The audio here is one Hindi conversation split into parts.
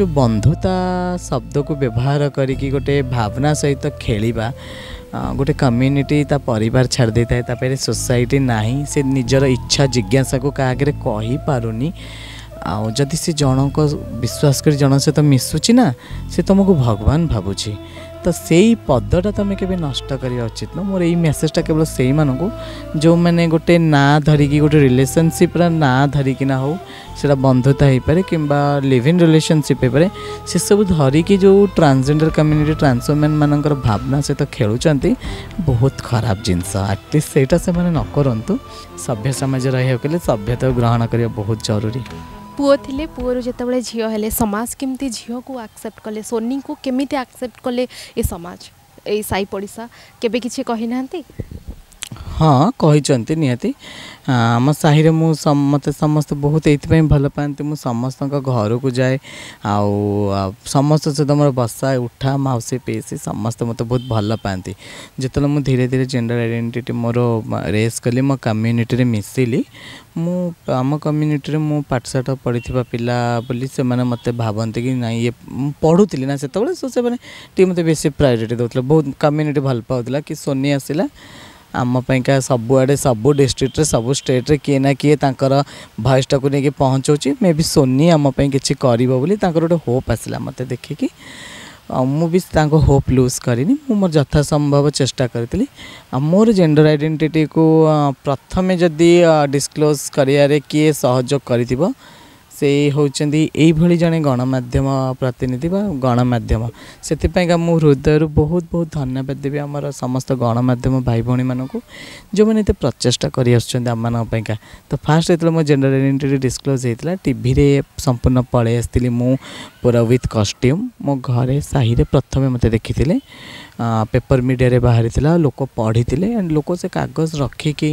जो बन्धुता शब्दको व्यवहार गरिक गए भावना सहित खेल्दा ଗୋଟେ କମ୍ୟୁନିଟି ତା ପରିବାର ଛାଡ଼ି ଦେଇଥାଏ ତା ପାଖରେ ସୋସାଇଟି ନାହିଁ ସେ ନିଜର ଇଚ୍ଛା ଜିଜ୍ଞାସାକୁ କାହା ଆଗରେ କହିପାରୁନି ଆଉ ଯଦି ସେ ଜଣଙ୍କ ବିଶ୍ୱାସ କରି ଜଣଙ୍କ ସହିତ ମିଶୁଛି ନା ସେ ତୁମକୁ ଭଗବାନ ଭାବୁଛି ତ ସେଇ ପଦଟା ତୁମେ କେବେ ନଷ୍ଟ କରିବା ଉଚିତ ନୁହଁ ମୋର ଏଇ ମେସେଜଟା କେବଳ ସେଇମାନଙ୍କୁ ଯେଉଁମାନେ ଗୋଟେ ନାଁ ଧରିକି ଗୋଟେ ରିଲେସନସିପ୍ର ନାଁ ଧରିକିନା ହଉ से बंधुता हो पारे किंबा लिविंग रिलेसनशिप हो पारे से सब धरिकी जो ट्रांसजेंडर कम्युनिटी ट्रांसवोमेन मान भावना सहित खेलु बहुत खराब जिनस आटलिस्ट से न करूँ सभ्य समाज रही सभ्यता ग्रहण करवा बहुत जरूरी पुओ थे पुओर जो बड़े झील समाज के झील को आक्सेप्ट कले सोनी को केमी आक्सेप्ट कले समाज ये साई पड़सा के ହଁ କହିଛନ୍ତି ନିହାତି ଆମ ସାହିରେ ମୁଁ ମୋତେ ସମସ୍ତେ ବହୁତ ଏଇଥିପାଇଁ ଭଲ ପାଆନ୍ତି ମୁଁ ସମସ୍ତଙ୍କ ଘରକୁ ଯାଏ ଆଉ ସମସ୍ତଙ୍କ ସହିତ ମୋର ବସା ଉଠା ମାଉସୀ ପିଇସି ସମସ୍ତେ ମୋତେ ବହୁତ ଭଲ ପାଆନ୍ତି ଯେତେବେଳେ ମୁଁ ଧୀରେ ଧୀରେ ଜେଣ୍ଡର ଆଇଡେଣ୍ଟିଟି ମୋର ରେସ୍ କଲି ମୋ କମ୍ୟୁନିଟିରେ ମିଶିଲି ମୁଁ ଆମ କମ୍ୟୁନିଟିରେ ମୁଁ ପାଠଶାଠ ପଢ଼ିଥିବା ପିଲା ବୋଲି ସେମାନେ ମୋତେ ଭାବନ୍ତି କି ନାଇଁ ଇଏ ମୁଁ ପଢ଼ୁଥିଲି ନା ସେତେବେଳେ ସୋ ସେମାନେ ଟିକେ ମୋତେ ବେଶୀ ପ୍ରାୟୋରିଟି ଦେଉଥିଲେ ବହୁତ କମ୍ୟୁନିଟି ଭଲ ପାଉଥିଲା କି ସୋନି ଆସିଲା आम का सबुआड़े सब डिस्ट्रिक्ट सब स्टेट किए ना किए तर भयसटा को लेकिन पहुँचाऊँ मे भी सोनी आम कि बोली गोटे होप आसला मत देखिकी मुझे होप लूज करी मुझे यथासम्भव चेष्टा करी मोर जेंडर आइडेंटिटी को प्रथम जदि डिस्क्लोज करे सहयोग कर ସେ ହେଉଛନ୍ତି ଏଇଭଳି ଜଣେ ଗଣମାଧ୍ୟମ ପ୍ରତିନିଧି ବା ଗଣମାଧ୍ୟମ ସେଥିପାଇଁକା ମୁଁ ହୃଦୟରୁ ବହୁତ ବହୁତ ଧନ୍ୟବାଦ ଦେବି ଆମର ସମସ୍ତ ଗଣମାଧ୍ୟମ ଭାଇ ଭଉଣୀମାନଙ୍କୁ ଯେଉଁମାନେ ଏତେ ପ୍ରଚେଷ୍ଟା କରି ଆସୁଛନ୍ତି ଆମମାନଙ୍କ ପାଇଁକା ତ ଫାର୍ଷ୍ଟ ଯେତେବେଳେ ମୋ ଜେଣ୍ଡର ଆଇଡେଣ୍ଟିଟି ଡିସକ୍ଲୋଜ୍ ହେଇଥିଲା ଟିଭିରେ ସମ୍ପୂର୍ଣ୍ଣ ପଳାଇ ଆସିଥିଲି ମୁଁ ପୁରା ୱିଥ୍ କଷ୍ଟ୍ୟୁମ୍ ମୋ ଘରେ ସାହିରେ ପ୍ରଥମେ ମୋତେ ଦେଖିଥିଲେ ପେପର୍ ମିଡ଼ିଆରେ ବାହାରିଥିଲା ଲୋକ ପଢ଼ିଥିଲେ ଆଣ୍ଡ ଲୋକ ସେ କାଗଜ ରଖିକି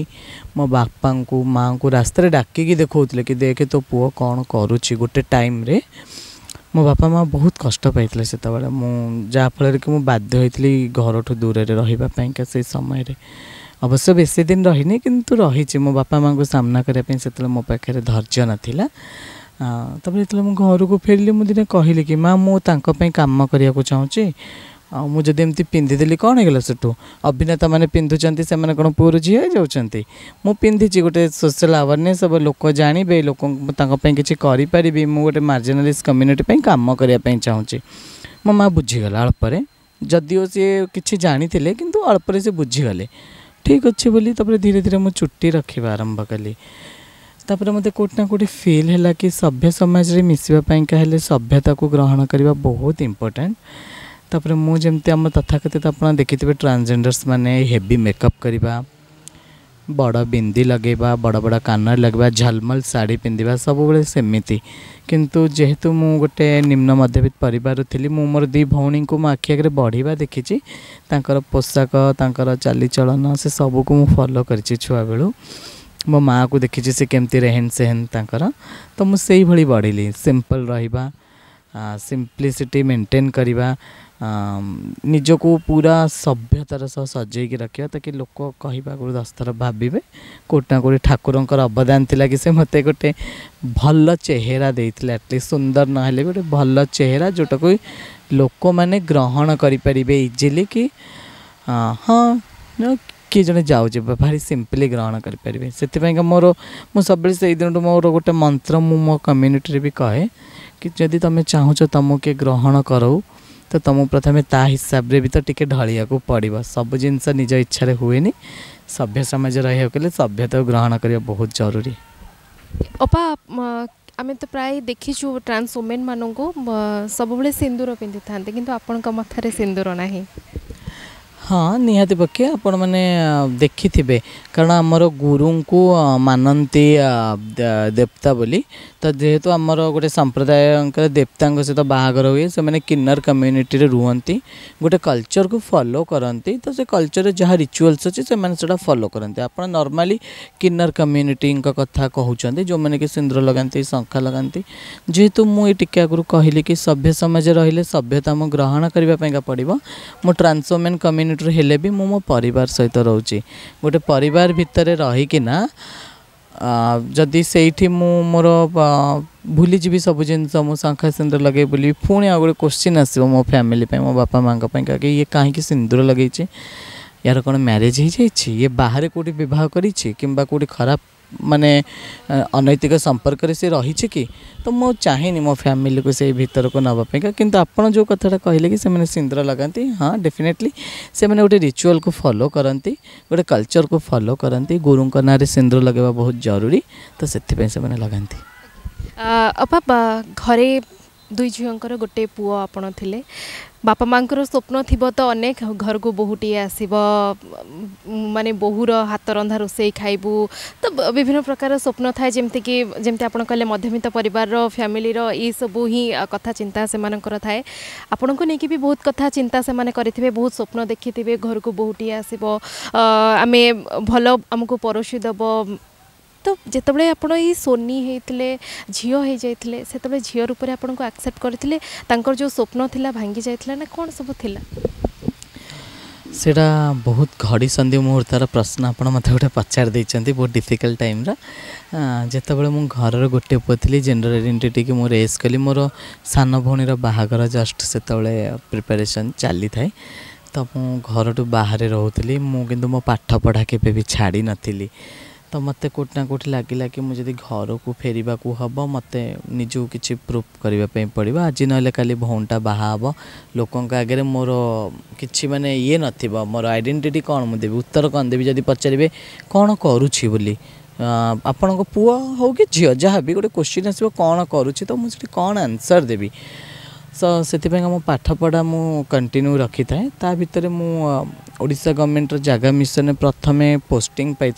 ମୋ ବାପାଙ୍କୁ ମାଆଙ୍କୁ ରାସ୍ତାରେ ଡାକିକି ଦେଖାଉଥିଲେ କି ଦେଖେ ତୋ ପୁଅ କ'ଣ କରୁଛି ଗୋଟେ ଟାଇମ୍ରେ ମୋ ବାପା ମାଆ ବହୁତ କଷ୍ଟ ପାଇଥିଲେ ସେତେବେଳେ ମୁଁ ଯାହାଫଳରେ କି ମୁଁ ବାଧ୍ୟ ହୋଇଥିଲି ଘରଠୁ ଦୂରରେ ରହିବା ପାଇଁକା ସେଇ ସମୟରେ ଅବଶ୍ୟ ବେଶୀ ଦିନ ରହିନି କିନ୍ତୁ ରହିଛି ମୋ ବାପା ମାଆଙ୍କୁ ସାମ୍ନା କରିବା ପାଇଁ ସେତେବେଳେ ମୋ ପାଖରେ ଧୈର୍ଯ୍ୟ ନଥିଲା ତାପରେ ଯେତେବେଳେ ମୁଁ ଘରକୁ ଫେରିଲି ମୁଁ ଦିନେ କହିଲି କି ମା' ମୁଁ ତାଙ୍କ ପାଇଁ କାମ କରିବାକୁ ଚାହୁଁଛି मुझे एमती पिंधि कौन हो सू अभिनेता मैंने पिंधुंट से कौन पुअर झील हो पिंधि गोटे सोशल आवेरने सब लोक जानवे लोक किसी करी मुझे गोटे मार्जिनालीस कम्युनिटी काम करने चाहिए मो माँ बुझीगला अल्पर जदिव सी किसी जाणी कि अल्पर से बुझीगले ठीक अच्छे बोली तप धीरे धीरे मुझे चुट्टी रखा आरंभ कली तापर मत कौटना कौटी फिल है कि सभ्य समाज में मिसापाई सभ्यता को ग्रहण करवा बहुत इम्पोर्टाट तापर मुझे तथाकथित आपड़ देखी थे ट्रांसजेडर्स मैंने हेवी मेकअप करवा बड़ बिंदी लगे बड़ बड़ कान लगे झलमल शाढ़ी पिंधा सब बड़े सेमती कितु जेहेतु मु गोटे निम्न मध्यवित पर मोर दी भौणी को मो आखि आगे बढ़िया देखी पोशाक चालचलन से सब कुछ फलो कर छुआ बेलू मो माँ को देखी से कमती रेहन सेहन तर तो मुझे बढ़िली सिंपल रहा सिंप्लीसीटी मेन्टेन करवा निज को पूरा सभ्यतार सजेक रखा ताकि लोक कह दस थर भावे कौटना कौट ठाकुर अवदान थी कि से मत गोटे भल चेहेरा एटलिस्ट सुंदर ना गोटे भल चेहेरा जोटा को लोक मैंने ग्रहण करें इजिली कि हाँ किए जन जाऊे भारी सिंपली ग्रहण करें से मोर मुझे से दिन मोर गोटे मंत्र मो कम्युनिटी भी कहे कि जदि तुम्हें चाहू तुमको ग्रहण करो ତ ତୁମକୁ ପ୍ରଥମେ ତା ହିସାବରେ ବି ତ ଟିକେ ଢଳିବାକୁ ପଡ଼ିବ ସବୁ ଜିନିଷ ନିଜ ଇଚ୍ଛାରେ ହୁଏନି ସଭ୍ୟ ସମାଜ ରହିବାକୁ ହେଲେ ସଭ୍ୟତାକୁ ଗ୍ରହଣ କରିବା ବହୁତ ଜରୁରୀ ଅପା ଆମେ ତ ପ୍ରାୟ ଦେଖିଛୁ ଟ୍ରାନ୍ସ ଓମେନ୍ ମାନଙ୍କୁ ସବୁବେଳେ ସିନ୍ଦୁର ପିନ୍ଧିଥାନ୍ତି କିନ୍ତୁ ଆପଣଙ୍କ ମଥାରେ ସିନ୍ଦୁର ନାହିଁ हाँ निहाती पक्षे आपने देखी थे कारण आम गुरु को मानती देवता बोली तो जेहेतु आम गोटे संप्रदाय देवता सहित बाहर हुए से मैंने किन्नर कम्युनिटी रे रुहती गोटे कल्चर को फॉलो करती तो से कल्चर जहाँ रिचुअल्स अच्छे से फलो करते आप नर्माली किन्नर कम्युनिटी कथा कहते जो मैंने कि सिंदूर लगाती शख लगाती जेहेतु मुझे टिके आगु कहली कि सभ्य समाज रही सभ्यता मुझे ग्रहण करने पड़ा मुझ ट्रांसोमेन कम्युनिटी କିଲୋମିଟର ହେଲେ ବି ମୁଁ ମୋ ପରିବାର ସହିତ ରହୁଛି ଗୋଟେ ପରିବାର ଭିତରେ ରହିକିନା ଯଦି ସେଇଠି ମୁଁ ମୋର ଭୁଲିଯିବି ସବୁ ଜିନିଷ ମୁଁ ଶଙ୍ଖା ସିନ୍ଦୁର ଲଗେଇ ବୁଲିବି ପୁଣି ଆଉ ଗୋଟେ କୋଶ୍ଚିନ୍ ଆସିବ ମୋ ଫ୍ୟାମିଲି ପାଇଁ ମୋ ବାପା ମାଆଙ୍କ ପାଇଁ କାହିଁକି ଇଏ କାହିଁକି ସିନ୍ଦୁର ଲଗେଇଛି ୟାର କ'ଣ ମ୍ୟାରେଜ୍ ହେଇଯାଇଛି ଇଏ ବାହାରେ କେଉଁଠି ବିବାହ କରିଛି କିମ୍ବା କେଉଁଠି ଖରାପ माने अनैतिक संपर्क से रही कि तो मुझे चाहे मो फैमिली को से भितर हाँ, को नाप कि आप जो कथा कहले कि सिंदूर लगाती हाँ डेफिनेटली से मैंने गोटे रिचुआल को फॉलो करती गोटे कल्चर को फॉलो करती गुरु ना सिंदूर लगे बहुत जरूरी तो से लगा अपा घरे ଦୁଇ ଝିଅଙ୍କର ଗୋଟିଏ ପୁଅ ଆପଣ ଥିଲେ ବାପା ମାଆଙ୍କର ସ୍ୱପ୍ନ ଥିବ ତ ଅନେକ ଘରକୁ ବୋହୂଟିଏ ଆସିବ ମାନେ ବୋହୂର ହାତ ରନ୍ଧା ରୋଷେଇ ଖାଇବୁ ତ ବିଭିନ୍ନ ପ୍ରକାର ସ୍ୱପ୍ନ ଥାଏ ଯେମିତିକି ଯେମିତି ଆପଣ କହିଲେ ମଧ୍ୟବିତ୍ତ ପରିବାରର ଫ୍ୟାମିଲିର ଏଇସବୁ ହିଁ କଥା ଚିନ୍ତା ସେମାନଙ୍କର ଥାଏ ଆପଣଙ୍କୁ ନେଇକି ବି ବହୁତ କଥା ଚିନ୍ତା ସେମାନେ କରିଥିବେ ବହୁତ ସ୍ୱପ୍ନ ଦେଖିଥିବେ ଘରକୁ ବୋହୂଟିଏ ଆସିବ ଆମେ ଭଲ ଆମକୁ ପରୋଷି ଦେବ ତ ଯେତେବେଳେ ଆପଣ ଏଇ ସୋନି ହେଇଥିଲେ ଝିଅ ହେଇଯାଇଥିଲେ ସେତେବେଳେ ଝିଅ ରୂପରେ ଆପଣଙ୍କୁ ଆକ୍ସେପ୍ଟ କରିଥିଲେ ତାଙ୍କର ଯେଉଁ ସ୍ୱପ୍ନ ଥିଲା ଭାଙ୍ଗି ଯାଇଥିଲା ନା କ'ଣ ସବୁ ଥିଲା ସେଇଟା ବହୁତ ଘଡ଼ିସନ୍ଧି ମୁହୂର୍ତ୍ତର ପ୍ରଶ୍ନ ଆପଣ ମୋତେ ଗୋଟେ ପଚାରି ଦେଇଛନ୍ତି ବହୁତ ଡିଫିକଲ୍ଟ ଟାଇମ୍ର ଯେତେବେଳେ ମୁଁ ଘରର ଗୋଟିଏ ପୁଅ ଥିଲି ଜେଣ୍ଡର ଆଇଡେଣ୍ଟିଟିକି ମୁଁ ରେସ୍ କଲି ମୋର ସାନ ଭଉଣୀର ବାହାଘର ଜଷ୍ଟ ସେତେବେଳେ ପ୍ରିପାରେସନ୍ ଚାଲିଥାଏ ତ ମୁଁ ଘରଠୁ ବାହାରେ ରହୁଥିଲି ମୁଁ କିନ୍ତୁ ମୋ ପାଠପଢ଼ା କେବେ ବି ଛାଡ଼ି ନଥିଲି तो मत कौटना ना कौट लगे कि मुझे घर को फेर को हम मत निजू कि प्रूफ करने पड़ा आज ना कल भौणटा बाहब लोकों आगे मोर कि मानने ये नोर आईडेट कौन मुझे उत्तर कौन देवी जब पचारे कौन करुच्ची आपण पुह हो कि झील जहाँ भी गोटे क्वेश्चन आस कौन तो मुझे कौन आंसर देवी सो से पाठपढ़ा मुझे कंटिन्यू रखी था ता भितर मुशा गवर्नमेंट जगह मिशन प्रथम पोस्टिंग पाई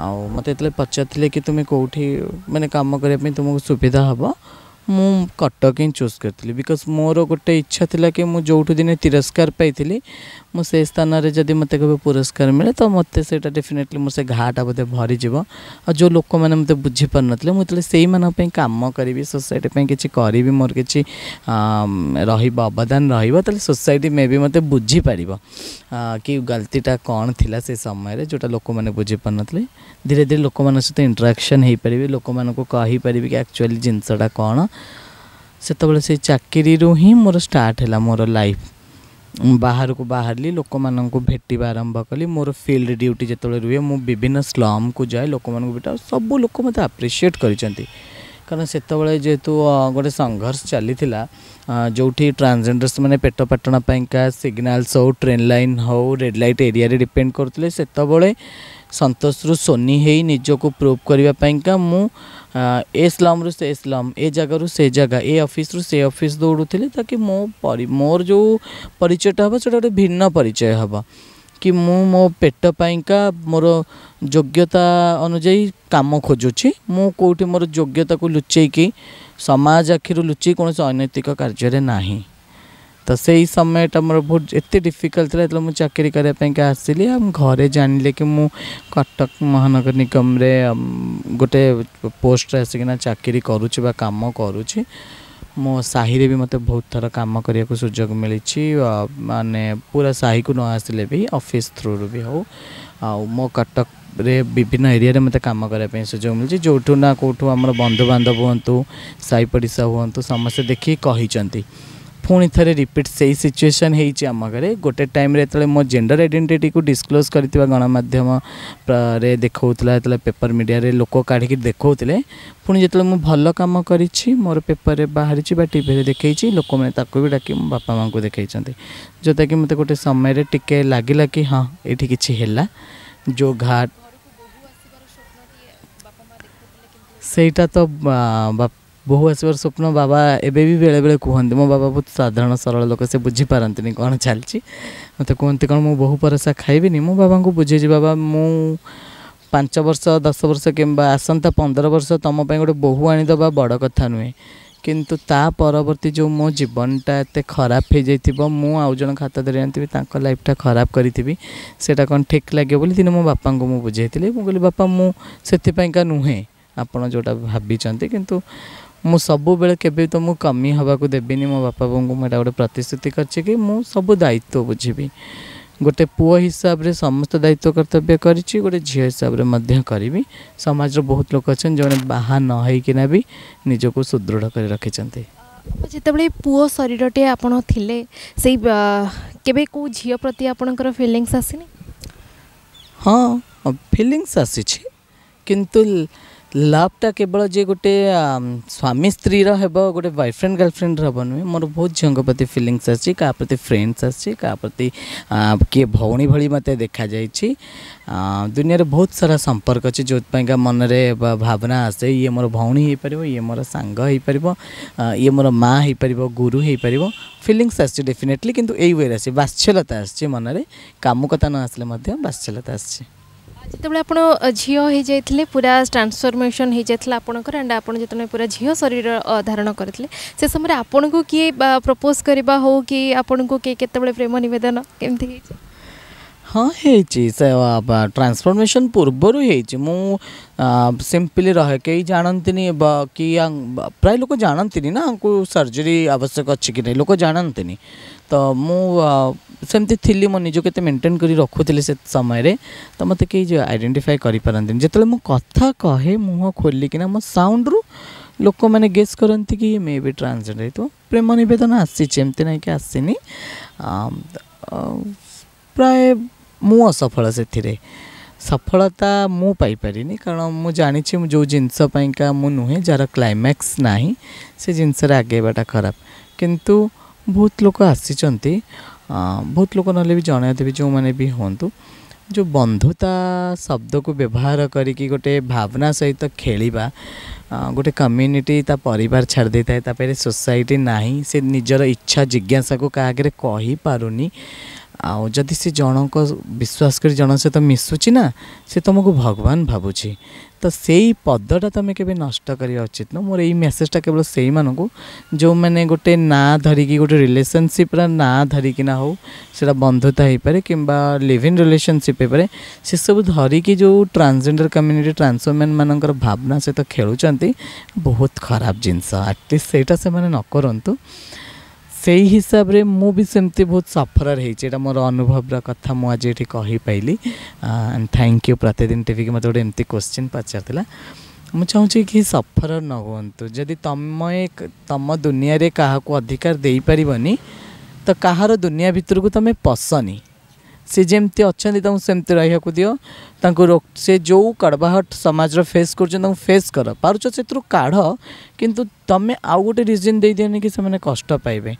आते पचारे कि तुम्हें कौटी मैंने कम करने तुमको सुविधा हम मु कटक ही चूज करी बिकज मोर गोटे इच्छा था कि मुझे जो दिन तिरस्कार पाई मुझे स्थान में जब मत पुरस्कार मिले तो मत से डेफिनेटली मुझे घाटा बोधे भरीज आ जो लोक मैंने मतलब बुझी पार ना मुझे से ही कम करी सोसाइटी किसी करी मोर कि रवदान रही तो सोसायटी मे भी मतलब बुझीपार कि गलती कौन थी से समय जो लोक मैंने बुझी पार धीरे धीरे लोक मान सहित इंटराक्शन हो पारे लोक मही कि एक्चुअली जिनसटा कौन से चाकरी रू ही मोर स्टार्ट मोर लाइफ बाहर को बाहर लोक मान भेटवा आरंभ कली मोर फिल्ड ड्यूटी जो रुए मुझ विभिन्न स्लम को जाए लोक मेट सब लोक मत आप्रिसीएट कर कारण से जेहेतु गोटे संघर्ष चली जो ट्रांसजेडर्स मैंने पेट पाटनापाई का सिग्नाल्स हो ट्रेन लाइन हो रेड लाइट एरिया डिपेड करते ସନ୍ତୋଷରୁ ସୋନି ହେଇ ନିଜକୁ ପ୍ରୁଭ୍ କରିବା ପାଇଁକା ମୁଁ ଏ ସ୍ଲମ୍ରୁ ସେ ସ୍ଲମ୍ ଏ ଜାଗାରୁ ସେ ଜାଗା ଏ ଅଫିସ୍ରୁ ସେ ଅଫିସ୍ ଦୌଡ଼ୁଥିଲି ତାକି ମୋ ମୋର ଯେଉଁ ପରିଚୟଟା ହେବ ସେଇଟା ଗୋଟେ ଭିନ୍ନ ପରିଚୟ ହେବ କି ମୁଁ ମୋ ପେଟ ପାଇଁକା ମୋର ଯୋଗ୍ୟତା ଅନୁଯାୟୀ କାମ ଖୋଜୁଛି ମୁଁ କେଉଁଠି ମୋର ଯୋଗ୍ୟତାକୁ ଲୁଚେଇକି ସମାଜ ଆଖିରୁ ଲୁଚେଇ କୌଣସି ଅନୈତିକ କାର୍ଯ୍ୟରେ ନାହିଁ ତ ସେଇ ସମୟଟା ମୋର ବହୁତ ଏତେ ଡିଫିକଲ୍ଟ ଥିଲା ଯେତେବେଳେ ମୁଁ ଚାକିରି କରିବା ପାଇଁକା ଆସିଲି ଆମ ଘରେ ଜାଣିଲେ କି ମୁଁ କଟକ ମହାନଗର ନିଗମରେ ଗୋଟେ ପୋଷ୍ଟରେ ଆସିକିନା ଚାକିରି କରୁଛି ବା କାମ କରୁଛି ମୋ ସାହିରେ ବି ମୋତେ ବହୁତ ଥର କାମ କରିବାକୁ ସୁଯୋଗ ମିଳିଛି ମାନେ ପୁରା ସାହିକୁ ନ ଆସିଲେ ବି ଅଫିସ୍ ଥ୍ରୁରୁ ବି ହଉ ଆଉ ମୋ କଟକରେ ବିଭିନ୍ନ ଏରିଆରେ ମୋତେ କାମ କରିବା ପାଇଁ ସୁଯୋଗ ମିଳିଛି ଯେଉଁଠୁ ନା କେଉଁଠୁ ଆମର ବନ୍ଧୁବାନ୍ଧବ ହୁଅନ୍ତୁ ସାହି ପଡ଼ିଶା ହୁଅନ୍ତୁ ସମସ୍ତେ ଦେଖିକି କହିଛନ୍ତି ପୁଣି ଥରେ ରିପିଟ୍ ସେଇ ସିଚୁଏସନ୍ ହେଇଛି ଆମ ଘରେ ଗୋଟେ ଟାଇମ୍ରେ ଯେତେବେଳେ ମୋ ଜେଣ୍ଡର ଆଇଡେଣ୍ଟିଟିକୁ ଡିସକ୍ଲୋଜ୍ କରିଥିବା ଗଣମାଧ୍ୟମରେ ଦେଖାଉଥିଲା ଯେତେବେଳେ ପେପର୍ ମିଡ଼ିଆରେ ଲୋକ କାଢ଼ିକି ଦେଖାଉଥିଲେ ପୁଣି ଯେତେବେଳେ ମୁଁ ଭଲ କାମ କରିଛି ମୋର ପେପର୍ରେ ବାହାରିଛି ବା ଟିଭିରେ ଦେଖାଇଛି ଲୋକମାନେ ତାକୁ ବି ଡାକି ମୋ ବାପା ମାଆଙ୍କୁ ଦେଖାଇଛନ୍ତି ଯେଉଁଟାକି ମୋତେ ଗୋଟେ ସମୟରେ ଟିକେ ଲାଗିଲା କି ହଁ ଏଇଠି କିଛି ହେଲା ଯେଉଁ ଘାଟ ସେଇଟା ତ ବାପା ବହୁ ଆସିବାର ସ୍ୱପ୍ନ ବାବା ଏବେ ବି ବେଳେବେଳେ କୁହନ୍ତି ମୋ ବାବା ବହୁତ ସାଧାରଣ ସରଳ ଲୋକ ସେ ବୁଝିପାରନ୍ତିନି କ'ଣ ଚାଲିଛି ମୋତେ କୁହନ୍ତି କ'ଣ ମୁଁ ବହୁ ପରସା ଖାଇବିନି ମୁଁ ବାବାଙ୍କୁ ବୁଝେଇଛି ବାବା ମୁଁ ପାଞ୍ଚ ବର୍ଷ ଦଶ ବର୍ଷ କିମ୍ବା ଆସନ୍ତା ପନ୍ଦର ବର୍ଷ ତୁମ ପାଇଁ ଗୋଟେ ବୋହୁ ଆଣିଦେବା ବଡ଼ କଥା ନୁହେଁ କିନ୍ତୁ ତା ପରବର୍ତ୍ତୀ ଯେଉଁ ମୋ ଜୀବନଟା ଏତେ ଖରାପ ହେଇଯାଇଥିବ ମୁଁ ଆଉ ଜଣଙ୍କ ହାତ ଧରି ଆଣିଥିବି ତାଙ୍କ ଲାଇଫ୍ଟା ଖରାପ କରିଥିବି ସେଇଟା କ'ଣ ଠିକ୍ ଲାଗିବ ବୋଲି ଦିନେ ମୋ ବାପାଙ୍କୁ ମୁଁ ବୁଝେଇଥିଲି ମୁଁ କହିଲି ବାପା ମୁଁ ସେଥିପାଇଁକା ନୁହେଁ ଆପଣ ଯେଉଁଟା ଭାବିଛନ୍ତି କିନ୍ତୁ ମୁଁ ସବୁବେଳେ କେବେ ତ ମୁଁ କମି ହେବାକୁ ଦେବିନି ମୋ ବାପା ବୋଉଙ୍କୁ ମୁଁ ଏଇଟା ଗୋଟେ ପ୍ରତିଶ୍ରୁତି କରିଛି କି ମୁଁ ସବୁ ଦାୟିତ୍ୱ ବୁଝିବି ଗୋଟେ ପୁଅ ହିସାବରେ ସମସ୍ତ ଦାୟିତ୍ୱ କର୍ତ୍ତବ୍ୟ କରିଛି ଗୋଟେ ଝିଅ ହିସାବରେ ମଧ୍ୟ କରିବି ସମାଜର ବହୁତ ଲୋକ ଅଛନ୍ତି ଯେଉଁମାନେ ବାହା ନ ହେଇକିନା ବି ନିଜକୁ ସୁଦୃଢ଼ କରି ରଖିଛନ୍ତି ଯେତେବେଳେ ପୁଅ ଶରୀରଟିଏ ଆପଣ ଥିଲେ ସେଇ କେବେ କେଉଁ ଝିଅ ପ୍ରତି ଆପଣଙ୍କର ଫିଲିଙ୍ଗସ୍ ଆସିନି ହଁ ଫିଲିଙ୍ଗସ୍ ଆସିଛି କିନ୍ତୁ ଲଭ୍ଟା କେବଳ ଯେ ଗୋଟେ ସ୍ୱାମୀ ସ୍ତ୍ରୀର ହେବ ଗୋଟେ ବୟଫ୍ରେଣ୍ଡ ଗାର୍ଲଫ୍ରେଣ୍ଡର ହେବ ନୁହେଁ ମୋର ବହୁତ ଝିଅଙ୍କ ପ୍ରତି ଫିଲିଙ୍ଗସ୍ ଆସିଛି କାହା ପ୍ରତି ଫ୍ରେଣ୍ଡସ୍ ଆସିଛି କାହା ପ୍ରତି କିଏ ଭଉଣୀ ଭଳି ମୋତେ ଦେଖାଯାଇଛି ଦୁନିଆରେ ବହୁତ ସାରା ସମ୍ପର୍କ ଅଛି ଯେଉଁଥିପାଇଁକା ମନରେ ଭାବନା ଆସେ ଇଏ ମୋର ଭଉଣୀ ହେଇପାରିବ ଇଏ ମୋର ସାଙ୍ଗ ହେଇପାରିବ ଇଏ ମୋର ମାଆ ହେଇପାରିବ ଗୁରୁ ହେଇପାରିବ ଫିଲିଙ୍ଗସ୍ ଆସିଛି ଡେଫିନେଟଲି କିନ୍ତୁ ଏଇ ୱେରେ ଆସିଛି ବାତ୍ସଲ୍ୟତା ଆସିଛି ମନରେ କାମୁକତା ନ ଆସିଲେ ମଧ୍ୟ ବାତ୍ସଲ୍ୟତା ଆସିଛି ᱛᱮᱛᱚᱵᱮ આપણો ᱡᱷᱤᱭᱚ ହେᱡᱟ イ ᱛᱞᱮ পুরা ᱴᱨᱟᱱᱥᱯᱷᱚᱨᱢᱮᱥᱚᱱ ହେᱡᱟᱛᱞᱟ આપણોᱠᱚᱨᱮ ᱟᱨ આપણો ᱡᱚᱛᱚᱱᱮ পুরা ᱡᱷᱤᱭᱚ ᱥᱟᱨᱤᱨ ᱟᱫᱷᱟᱨᱚᱱᱚ ᱠᱟᱹᱨᱤᱛᱞᱮ ᱥᱮ ᱥᱚᱢᱚᱨᱮ આપણોᱠᱚ ᱠᱤ ᱯᱨᱚᱯᱚᱡ ᱠᱟᱨᱮᱵᱟ ᱦᱚᱜᱤ ᱠᱤ આપણોᱠᱚ ᱠᱮ ᱠᱮᱛᱮᱵᱮ ᱯᱨᱮᱢᱚ ᱱᱤᱵᱮᱫᱚᱱ ᱠᱮᱢᱛᱮ ᱦᱮᱡ हाँ से ट्रांसफर्मेशन पूर्वर हो सीम्पली रह कई जानती कि प्राय लोक जानती ना आपको सर्जरी आवश्यक अच्छे नहीं लोक जानते नहीं तो मुझे थी मो निजे मेन्टेन कर रखुली से समय रे, तो मत कई आईडेटिफाई करें जो मुझ कहे मुह खोल कि मो साउंड रू लोक मैंने गेस करती कि मे भी ट्रांसजेड हो तो प्रेम नवेदन आसी एमती नहीं कि आसनी प्राय मु असफल से सफलता मुपर कारण मुझे जो का मु नुहे जार क्लैमैक्स ना से जिनस आगेटा खराब किंतु बहुत लोग आसी बहुत लोग ना भी जन जो मैंने भी हूँ जो बंधुता शब्द को व्यवहार कर गोटे भावना सहित तो खेल गोटे कम्युनिटी ता पर छाड़ था सोसाइटी ना से निजर इच्छा जिज्ञासा को क्या कही पार नहीं ଆଉ ଯଦି ସେ ଜଣଙ୍କ ବିଶ୍ୱାସ କରି ଜଣଙ୍କ ସହିତ ମିଶୁଛି ନା ସେ ତୁମକୁ ଭଗବାନ ଭାବୁଛି ତ ସେଇ ପଦଟା ତୁମେ କେବେ ନଷ୍ଟ କରିବା ଉଚିତ ନୁହଁ ମୋର ଏଇ ମେସେଜଟା କେବଳ ସେଇମାନଙ୍କୁ ଯେଉଁମାନେ ଗୋଟେ ନାଁ ଧରିକି ଗୋଟେ ରିଲେସନସିପ୍ର ନାଁ ଧରିକିନା ହଉ ସେଇଟା ବନ୍ଧୁତା ହେଇପାରେ କିମ୍ବା ଲିଭ୍ ଇନ୍ ରିଲେସନସିପ୍ ହେଇପାରେ ସେସବୁ ଧରିକି ଯେଉଁ ଟ୍ରାନ୍ସଜେଣ୍ଡର କମ୍ୟୁନିଟି ଟ୍ରାନ୍ସୱମେନ୍ମାନଙ୍କର ଭାବନା ସହିତ ଖେଳୁଛନ୍ତି ବହୁତ ଖରାପ ଜିନିଷ ଆଟଲିଷ୍ଟ ସେଇଟା ସେମାନେ ନ କରନ୍ତୁ সেই হিসাবে ମୁଁ ବି ସେମିତି ବହୁତ ସଫରର୍ ହେଇଛି ଏଇଟା ମୋର ଅନୁଭବର କଥା ମୁଁ ଆଜି ଏଠି କହିପାରିଲି ଆଣ୍ଡ ଥ୍ୟାଙ୍କ ୟୁ ପ୍ରତିଦିନ ଟିଭିକି ମୋତେ ଗୋଟେ ଏମିତି କୋଶ୍ଚିନ୍ ପଚାରିଥିଲା ମୁଁ ଚାହୁଁଛି କି ସଫରର୍ ନ ହୁଅନ୍ତୁ ଯଦି ତମେ ତମ ଦୁନିଆରେ କାହାକୁ ଅଧିକାର ଦେଇପାରିବନି ତ କାହାର ଦୁନିଆ ଭିତରକୁ ତମେ ପଶନି ସେ ଯେମିତି ଅଛନ୍ତି ତାଙ୍କୁ ସେମିତି ରହିବାକୁ ଦିଅ ତାଙ୍କୁ ସେ ଯେଉଁ କଡ଼ବାହଟ ସମାଜର ଫେସ୍ କରୁଛନ୍ତି ତାଙ୍କୁ ଫେସ୍ କର ପାରୁଛ ସେଥିରୁ କାଢ଼ କିନ୍ତୁ ତମେ ଆଉ ଗୋଟେ ରିଜିନ୍ ଦେଇଦିଅନି କି ସେମାନେ କଷ୍ଟ ପାଇବେ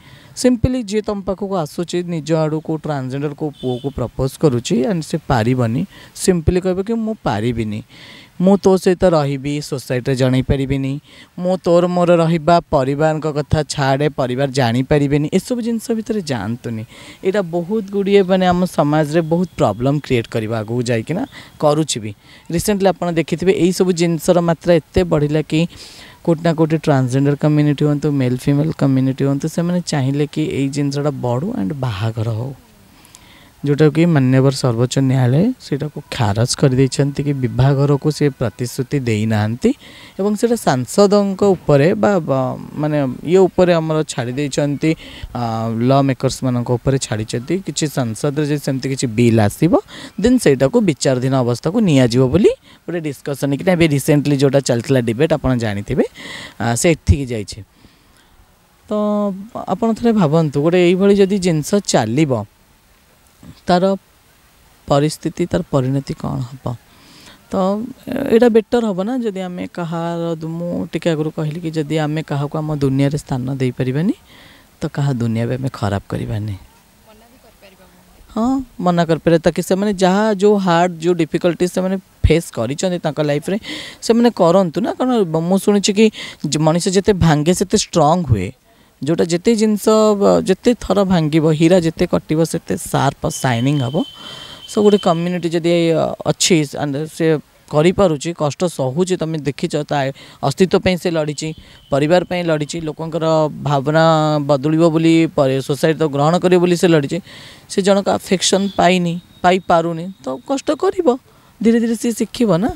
ସିମ୍ପଲି ଯିଏ ତମ ପାଖକୁ ଆସୁଛି ନିଜ ଆଡ଼ୁ କେଉଁ ଟ୍ରାନ୍ସଜେଣ୍ଡର କେଉଁ ପୁଅକୁ ପ୍ରପୋଜ୍ କରୁଛି ଆଣ୍ଡ ସେ ପାରିବନି ସିମ୍ପଲି କହିବ କି ମୁଁ ପାରିବିନି ମୁଁ ତୋ ସହିତ ରହିବି ସୋସାଇଟିରେ ଜଣାଇପାରିବିନି ମୁଁ ତୋର ମୋର ରହିବା ପରିବାରଙ୍କ କଥା ଛାଡ଼େ ପରିବାର ଜାଣିପାରିବେନି ଏସବୁ ଜିନିଷ ଭିତରେ ଯାଆନ୍ତୁନି ଏଇଟା ବହୁତ ଗୁଡ଼ିଏ ମାନେ ଆମ ସମାଜରେ ବହୁତ ପ୍ରୋବ୍ଲେମ୍ କ୍ରିଏଟ୍ କରିବା ଆଗକୁ ଯାଇକିନା କରୁଛି ବି ରିସେଣ୍ଟଲି ଆପଣ ଦେଖିଥିବେ ଏଇସବୁ ଜିନିଷର ମାତ୍ରା ଏତେ ବଢ଼ିଲା କି କେଉଁଠି ନା କେଉଁଠି ଟ୍ରାନ୍ସଜେଣ୍ଡର କମ୍ୟୁନିଟି ହୁଅନ୍ତୁ ମେଲ୍ ଫିମେଲ୍ କମ୍ୟୁନିଟି ହୁଅନ୍ତୁ ସେମାନେ ଚାହିଁଲେ କି ଏଇ ଜିନିଷଟା ବଢ଼ୁ ଆଣ୍ଡ ବାହାଘର ହେଉ जोटा कि मान्यवर सर्वोच्च न्यायालय से खारज कर कि बहर को सी प्रतिश्रुति ना से सांसद मानने ये आम छाड़ ल मेकर्स मानप छाड़ कि सांसद किसी बिल आसव से विचाराधीन अवस्था को निजी बोली गोटे डिस्कसन कि रिसेंटली जो चलता डिबेट आप जानते हैं से जा तो आपत थे भावतु गोटे यही जिनस चलो तार परिस्थिति तार परिणति कौन हम तो यहाँ बेटर हम ना जदि आम कह मुझे आगुरी कहली कि जदि आम क्या आम दुनिया रे स्थान दे पारानी तो कह दुनिया भी आम खराब कर हाँ मना कर पारे ताकि जहाँ जो हार्ड जो डिफिकल्ट से मैंने फेस कर लाइफ से मैंने करूँ ना कारण मुझे कि मनीष जिते भांगे से स्ट्रंग हुए जोटा जिते जिनस जिते थर भांग हीरा जिते कटो से सार्प सैनिंग हे सो गोटे कम्युनिटी जदि अच्छी से करपरुची कष्ट सहुचे तुम देखीच अस्तित्व से लड़ी पर लड़ी लोकंर भावना बदल सोसाइट तो ग्रहण कर लड़ी से जनक आफेक्शन पाई पाई पारूनी तो कष्ट कर धीरे धीरे सी शिखना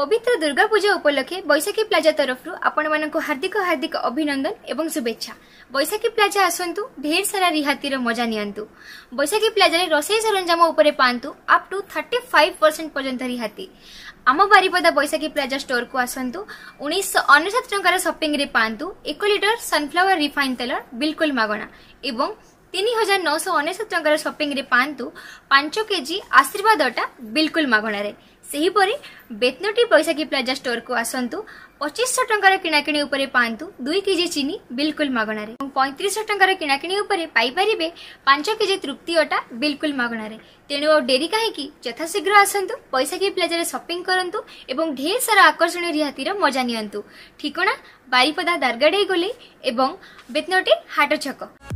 পবিত্র দুর্গাপূজা উপলক্ষে বৈশাখী প্লাজা তরফ আপনার হার্দিক হার্দিক অভিনন্দন এবং শুভেচ্ছা বৈশাখী প্লাজা আসন্তু ঢের সারা রিহাতির মজা নিয়ন্তু বৈশাখী প্লাজার রোষেই সরঞ্জাম উপরে পাঁতু up to thirty five percent পর্যন্ত রিহাতি ଆମ ବାରିପଦା ବୈଶାଖୀ ପ୍ଲାଜା ଷ୍ଟୋରକୁ ଆସନ୍ତୁ ଉଣେଇଶହ ଅନେଶତ ଟଙ୍କାର ସପିଂରେ ପାଆନ୍ତୁ ଏକ ଲିଟର রিফাইন ରିଫାଇନ୍ ତେଲ ବିଲକୁଲ ମାଗଣା ଏବଂ ତିନି ହଜାର ନଅଶହ ଅନେଶତ ଟଙ୍କାର রে ପାଆନ୍ତୁ ପାଞ୍ଚ କେଜି আশীর্বাদ অটা ବିଲକୁଲ ମାଗଣାରେ ସେହିପରି ବେତନଟି ବୈଶାଖୀ ପ୍ଲାଜା ଷ୍ଟୋରକୁ ଆସନ୍ତୁ ପଚିଶଶହ ଟଙ୍କାର କିଣାକିଣି ଉପରେ ପାଆନ୍ତୁ ଦୁଇ କେଜି ଚିନି ବିଲକୁଲ ମାଗଣାରେ ଏବଂ ପଇଁତିରିଶ ଟଙ୍କାର କିଣାକିଣି ଉପରେ ପାଇପାରିବେ ପାଞ୍ଚ କେଜି ତୃପ୍ତି ଅଟା ବିଲକୁଲ ମାଗଣାରେ ତେଣୁ ଆଉ ଡେରି କାହିଁକି ଯଥାଶୀଘ୍ର ଆସନ୍ତୁ ବୈଶାଖୀ ପ୍ଲାଜାରେ ସପିଂ କରନ୍ତୁ ଏବଂ ଢେର ସାରା ଆକର୍ଷଣୀୟ ରିହାତିର ମଜା ନିଅନ୍ତୁ ଠିକଣା ବାରିପଦା ଦାର୍ଗାଡ଼େଇ ଗୋଲେଇ ଏବଂ ବେତନଟି ହାଟ ଛକ